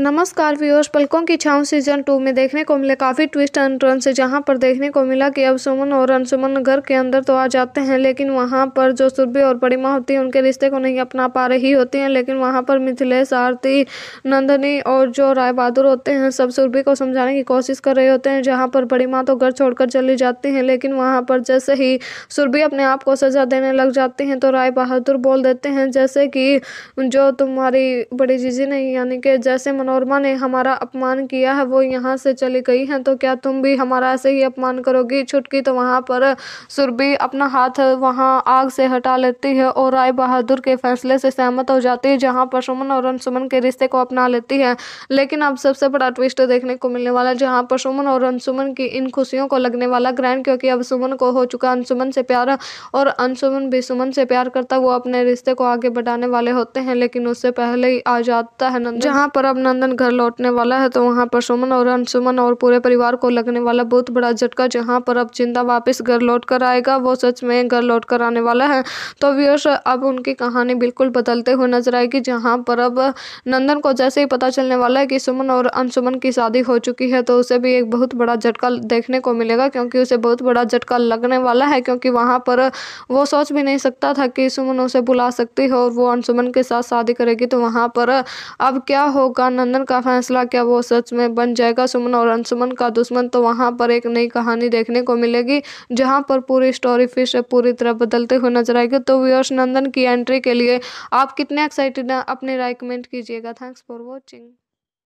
नमस्कार व्यूअर्स पलकों की छांव सीजन टू में देखने को मिले काफ़ी ट्विस्ट एंड टर्न से जहां पर देखने को मिला कि अब सुमन और अनसुमन घर के अंदर तो आ जाते हैं लेकिन वहां पर जो सुरभि और परिमा होती है उनके रिश्ते को नहीं अपना पा रही होती हैं लेकिन वहां पर मिथिलेश आरती नंदनी और जो राय बहादुर होते हैं सब सुरभि को समझाने की कोशिश कर रहे होते हैं जहाँ पर परिमा तो घर छोड़कर चली जाती हैं लेकिन वहाँ पर जैसे ही सुरभि अपने आप को सजा देने लग जाती हैं तो राय बहादुर बोल देते हैं जैसे कि जो तुम्हारी बड़ी जीजी नहीं यानी कि जैसे मनोरमा ने हमारा अपमान किया है वो यहाँ से चली गई हैं तो क्या तुम भी हमारा ऐसे ही अपमान करोगी छुटकी तो वहाँ पर सुरभि अपना हाथ वहाँ आग से हटा लेती है और राय बहादुर के फैसले से सहमत हो जाती है जहाँ पर सुमन और अनसुमन के रिश्ते को अपना लेती है लेकिन अब सबसे बड़ा ट्विस्ट देखने को मिलने वाला है जहाँ पर सुमन और अनसुमन की इन खुशियों को लगने वाला ग्रहण क्योंकि अब सुमन को हो चुका अनसुमन से प्यार और अनसुमन भी सुमन से प्यार करता वो अपने रिश्ते को आगे बढ़ाने वाले होते हैं लेकिन उससे पहले ही आ जाता है जहाँ पर अब नंदन घर लौटने वाला है तो वहाँ पर सुमन और अनसुमन और पूरे परिवार को लगने वाला बहुत बड़ा झटका जहाँ पर अब जिंदा वापस घर लौट कर आएगा वो सच में घर लौट कर आने वाला है तो व्यूअर्स अब उनकी कहानी बिल्कुल बदलते हुए नजर आएगी जहाँ पर अब नंदन को जैसे ही पता चलने वाला है कि सुमन और अनसुमन की शादी हो चुकी है तो उसे भी एक बहुत बड़ा झटका देखने को मिलेगा क्योंकि उसे बहुत बड़ा झटका लगने वाला है क्योंकि वहाँ पर वो सोच भी नहीं सकता था कि सुमन उसे बुला सकती है और वो अनसुमन के साथ शादी करेगी तो वहाँ पर अब क्या होगा नंदन का फैसला क्या वो सच में बन जाएगा सुमन और अनसुमन का दुश्मन तो वहाँ पर एक नई कहानी देखने को मिलेगी जहाँ पर पूरी स्टोरी फिश पूरी तरह बदलते हुए नजर आएगी तो व्यूअर्स नंदन की एंट्री के लिए आप कितने एक्साइटेड हैं अपने राय कमेंट कीजिएगा थैंक्स फॉर वॉचिंग